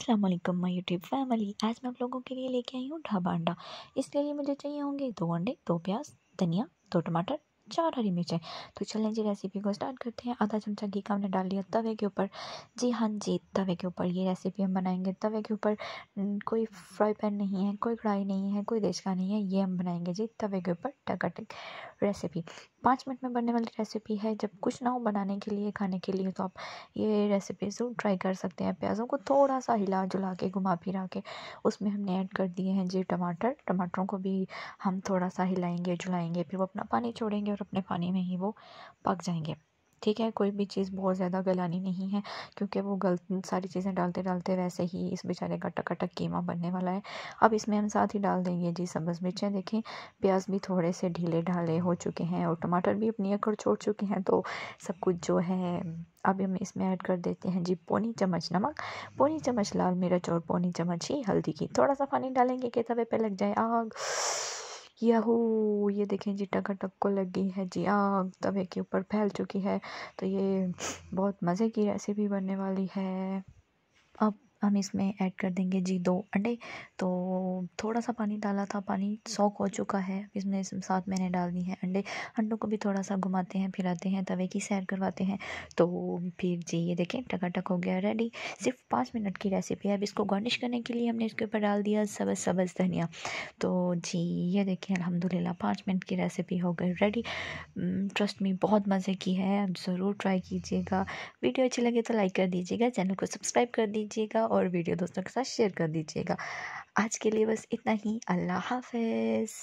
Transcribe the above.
अस्सलाम वालेकुम my YouTube family आज मैं आप लोगों के लिए लेके आई हूँ ढाबा अंडा इसके लिए मुझे चाहिए होंगे दो अंडे दो प्याज धनिया दो टमाटर चार हरी मिर्चें तो चलें जी रेसिपी को स्टार्ट करते हैं आधा चमचा घी का हमने डाल दिया तवे के ऊपर जी हाँ जी तवे के ऊपर ये रेसिपी हम बनाएंगे तवे के ऊपर कोई फ्राई पैन नहीं है कोई कढ़ाई नहीं है कोई देश का नहीं है ये हम बनाएंगे जी तवे के ऊपर टकाटक रेसिपी पाँच मिनट में बनने वाली रेसिपी है जब कुछ ना हो बनाने के लिए खाने के लिए तो आप ये रेसिपी ज़रूर ट्राई कर सकते हैं प्याज़ों को थोड़ा सा हिला जुला के घुमा फिरा के उसमें हमने ऐड कर दिए हैं जी टमाटर टमाटरों को भी हम थोड़ा सा हिलाएंगे जुलाएंगे फिर वो अपना पानी छोड़ेंगे और अपने पानी में ही वो पक जाएंगे ठीक है कोई भी चीज़ बहुत ज़्यादा गलानी नहीं है क्योंकि वो गल सारी चीज़ें डालते डालते वैसे ही इस बेचारे का टका टक कीमा बनने वाला है अब इसमें हम साथ ही डाल देंगे जी सब्ज़ मिर्चें देखें प्याज भी थोड़े से ढीले ढाले हो चुके हैं और टमाटर भी अपनी अकड़ छोड़ चुके हैं तो सब कुछ जो है अब हम इसमें ऐड कर देते हैं जी पौनी चम्मच नमक पौनी चम्मच लाल मिर्च और पौनी चम्मच ही हल्दी की थोड़ा सा पानी डालेंगे कि तवे पर लग जाए आग याहू ये देखें जी टकाटक को लगी है जी आग तवे के ऊपर फैल चुकी है तो ये बहुत मज़े की रेसिपी बनने वाली है अब हम इसमें ऐड कर देंगे जी दो अंडे तो थोड़ा सा पानी डाला था पानी सॉक हो चुका है इसमें साथ मैंने डाल दी है अंडे अंडों को भी थोड़ा सा घुमाते हैं फिराते हैं तवे की सैर करवाते हैं तो फिर जी ये देखें टकाटक हो गया रेडी सिर्फ पाँच मिनट की रेसिपी है अब इसको गार्निश करने के लिए हमने इसके ऊपर डाल दिया सबज सबज धनिया तो जी ये देखें अलहमदिल्ला पाँच मिनट की रेसिपी हो गई रेडी ट्रस्ट में बहुत मज़े की है ज़रूर ट्राई कीजिएगा वीडियो अच्छी लगे तो लाइक कर दीजिएगा चैनल को सब्सक्राइब कर दीजिएगा और वीडियो दोस्तों के साथ शेयर कर दीजिएगा आज के लिए बस इतना ही अल्लाह हाफिज़